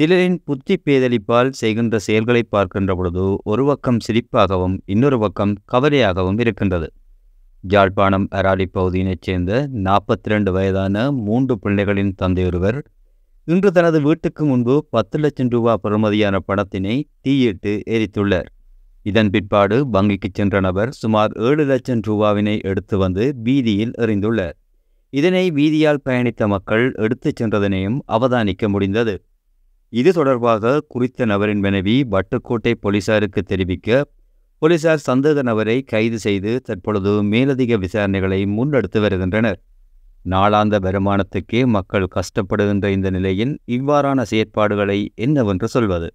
சிலரின் புத்தி பேதலிப்பால் செய்கின்ற செயல்களை பார்க்கின்ற பொழுது ஒரு பக்கம் சிரிப்பாகவும் இன்னொரு பக்கம் கவலையாகவும் இருக்கின்றது யாழ்ப்பாணம் அராலி பகுதியினைச் சேர்ந்த நாற்பத்தி ரெண்டு வயதான மூன்று பிள்ளைகளின் தந்தையொருவர் இன்று தனது வீட்டுக்கு முன்பு பத்து லட்சம் ரூபா பெறுமதியான பணத்தினை தீயிட்டு எரித்துள்ளார் இதன் பிற்பாடு வங்கிக்கு சென்ற நபர் சுமார் ஏழு லட்சம் ரூபாவினை எடுத்து வந்து வீதியில் எறிந்துள்ளார் இதனை வீதியால் பயணித்த மக்கள் எடுத்துச் சென்றதனையும் அவதானிக்க முடிந்தது இது தொடர்பாக குறித்த நபரின் மனைவி வட்டுக்கோட்டை போலீசாருக்கு தெரிவிக்க போலீசார் சந்தேக நபரை கைது செய்து தற்பொழுது மேலதிக விசாரணைகளை முன்னெடுத்து வருகின்றனர் நாளாந்த வருமானத்துக்கே மக்கள் கஷ்டப்படுகின்ற இந்த நிலையில் இவ்வாறான செயற்பாடுகளை என்னவென்று சொல்வது